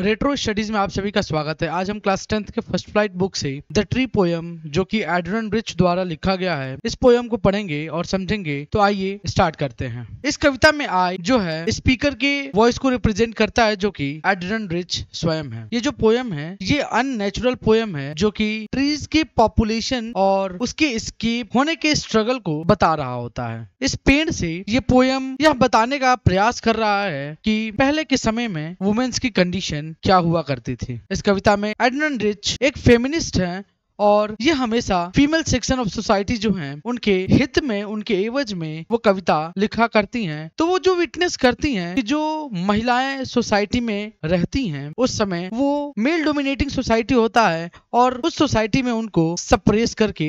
retro studies में आप सभी का स्वागत है आज हम क्लास टेंथ के फर्स्ट फ्लाइट बुक से द ट्री पोयम जो कि एड्रन ब्रिच द्वारा लिखा गया है इस पोयम को पढ़ेंगे और समझेंगे तो आइए स्टार्ट करते हैं इस कविता में आई जो है स्पीकर के वॉइस को रिप्रेजेंट करता है जो कि एड्रन ब्रिच स्वयं है ये जो पोयम है ये अननेचुरल पोयम है जो की ट्रीज के पॉपुलेशन और उसके स्कीप होने के स्ट्रगल को बता रहा होता है इस पेड़ से ये पोयम यह बताने का प्रयास कर रहा है की पहले के समय में वुमेन्स की कंडीशन दिन क्या हुआ करती थी इस कविता में एडन रिच एक फेमिनिस्ट है और ये हमेशा फीमेल सेक्शन ऑफ सोसाइटी जो हैं उनके हित में उनके एवज में वो कविता लिखा करती हैं तो वो जो विटनेस करती हैं कि जो महिलाएं सोसाइटी में रहती हैं उस समय वो मेल डोमिनेटिंग सोसाइटी होता है और उस सोसाइटी में उनको सप्रेस करके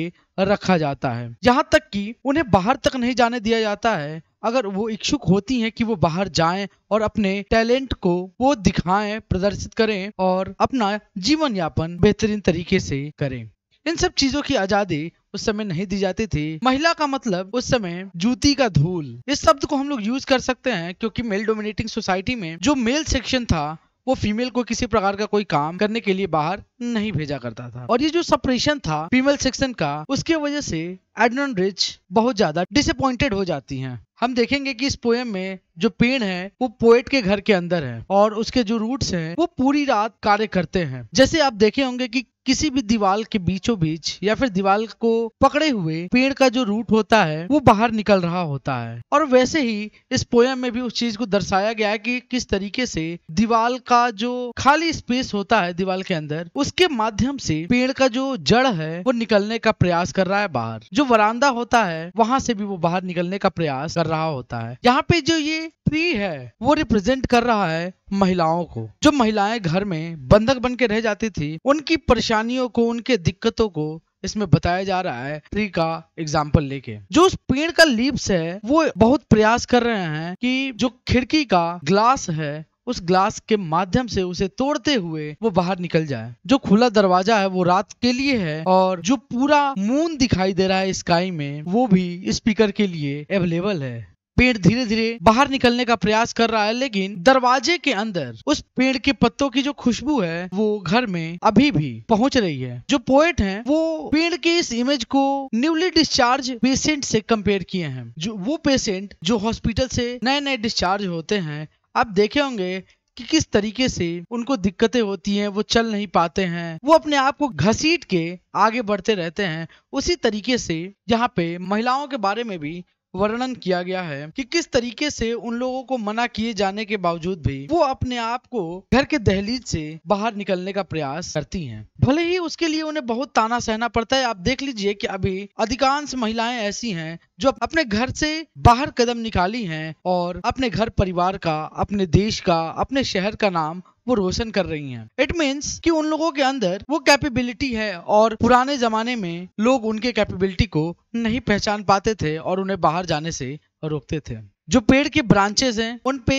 रखा जाता है यहाँ तक कि उन्हें बाहर तक नहीं जाने दिया जाता है अगर वो इच्छुक होती हैं कि वो बाहर जाएं और अपने टैलेंट को वो दिखाएं प्रदर्शित करें और अपना जीवन यापन बेहतरीन तरीके से करें इन सब चीजों की आजादी उस समय नहीं दी जाती थी महिला का मतलब उस समय जूती का धूल इस शब्द को हम लोग यूज कर सकते हैं क्योंकि मेल डोमिनेटिंग सोसाइटी में जो मेल सेक्शन था वो फीमेल को किसी प्रकार का कोई काम करने के लिए बाहर नहीं भेजा करता था और ये जो सपरेशन था फीमेल सेक्शन का उसके वजह से एडन रिच बहुत ज्यादा डिसअपॉइंटेड हो जाती हैं हम देखेंगे कि इस पोएम में जो पेड़ है वो पोएट के घर के अंदर है और उसके जो रूट्स हैं वो पूरी रात कार्य करते हैं जैसे आप देखे होंगे कि किसी भी दीवार के बीचों बीच या फिर दीवार को पकड़े हुए पेड़ का जो रूट होता है वो बाहर निकल रहा होता है और वैसे ही इस पोयम में भी उस चीज को दर्शाया गया है कि किस तरीके से दीवार का जो खाली स्पेस होता है दीवार के अंदर उसके माध्यम से पेड़ का जो जड़ है वो निकलने का प्रयास कर रहा है बाहर जो वरांडा होता है वहां से भी वो बाहर निकलने का प्रयास कर रहा होता है यहाँ पे जो ये ट्री है वो रिप्रेजेंट कर रहा है महिलाओं को जो महिलाएं घर में बंधक बन के रह जाती थी उनकी परेशानी परेशानियों को उनके दिक्कतों को इसमें बताया जा रहा है ट्री का एग्जाम्पल लेके जो उस पेड़ का लीव्स है वो बहुत प्रयास कर रहे हैं कि जो खिड़की का ग्लास है उस ग्लास के माध्यम से उसे तोड़ते हुए वो बाहर निकल जाए जो खुला दरवाजा है वो रात के लिए है और जो पूरा मून दिखाई दे रहा है स्काई में वो भी स्पीकर के लिए अवेलेबल है पेड़ धीरे धीरे बाहर निकलने का प्रयास कर रहा है लेकिन दरवाजे के अंदर उस पेड़ के पत्तों की जो खुशबू है वो घर में अभी भी पहुंच रही है जो पोएट है वो पेड़ के इस इमेज को न्यूली डिस्चार्ज पेशेंट से कंपेयर किए हैं जो वो पेशेंट जो हॉस्पिटल से नए नए डिस्चार्ज होते हैं आप देखे होंगे कि किस तरीके से उनको दिक्कतें होती हैं वो चल नहीं पाते हैं वो अपने आप को घसीट के आगे बढ़ते रहते हैं उसी तरीके से यहाँ पे महिलाओं के बारे में भी वर्णन किया गया है कि किस तरीके से उन लोगों को मना किए जाने के बावजूद भी वो अपने आप को घर के दहलीज से बाहर निकलने का प्रयास करती हैं भले ही उसके लिए उन्हें बहुत ताना सहना पड़ता है आप देख लीजिए कि अभी अधिकांश महिलाएं ऐसी हैं जो अपने घर से बाहर कदम निकाली हैं और अपने घर परिवार का अपने देश का अपने शहर का नाम वो रोशन कर रही हैं इट मीन्स कि उन लोगों के अंदर वो कैपेबिलिटी है और पुराने जमाने में लोग उनके कैपेबिलिटी को नहीं पहचान पाते थे और उन्हें बाहर जाने से रोकते थे जो पेड़ के ब्रांचेस हैं उन पे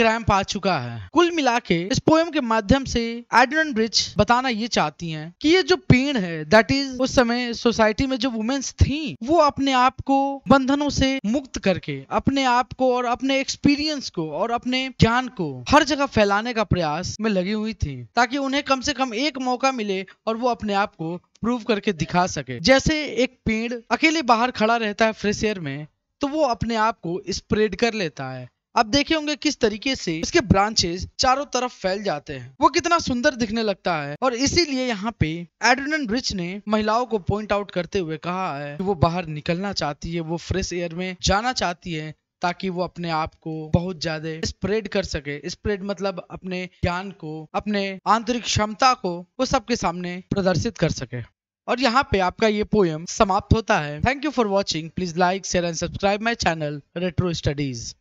क्रैम पा चुका है कुल मिला के इस पोएम के माध्यम से एडन ब्रिज बताना ये चाहती हैं कि ये जो पेड़ है दैट इज उस समय सोसाइटी में जो वुमेन्स थी वो अपने आप को बंधनों से मुक्त करके अपने आप को और अपने एक्सपीरियंस को और अपने ज्ञान को हर जगह फैलाने का प्रयास में लगी हुई थी ताकि उन्हें कम से कम एक मौका मिले और वो अपने आप को प्रूव करके दिखा सके जैसे एक पेड़ अकेले बाहर खड़ा रहता है फ्रेश एयर में तो वो अपने आप को स्प्रेड कर लेता है आप देखे होंगे किस तरीके से इसके ब्रांचेस चारों तरफ फैल जाते हैं वो कितना सुंदर दिखने लगता है और इसीलिए यहाँ पे एडन रिच ने महिलाओं को पॉइंट आउट करते हुए कहा है कि वो बाहर निकलना चाहती है वो फ्रेश एयर में जाना चाहती है ताकि वो अपने आप को बहुत ज्यादा स्प्रेड कर सके स्प्रेड मतलब अपने ज्ञान को अपने आंतरिक क्षमता को वो सबके सामने प्रदर्शित कर सके और यहाँ पे आपका ये पोयम समाप्त होता है thank you for watching please like share and subscribe my channel retro studies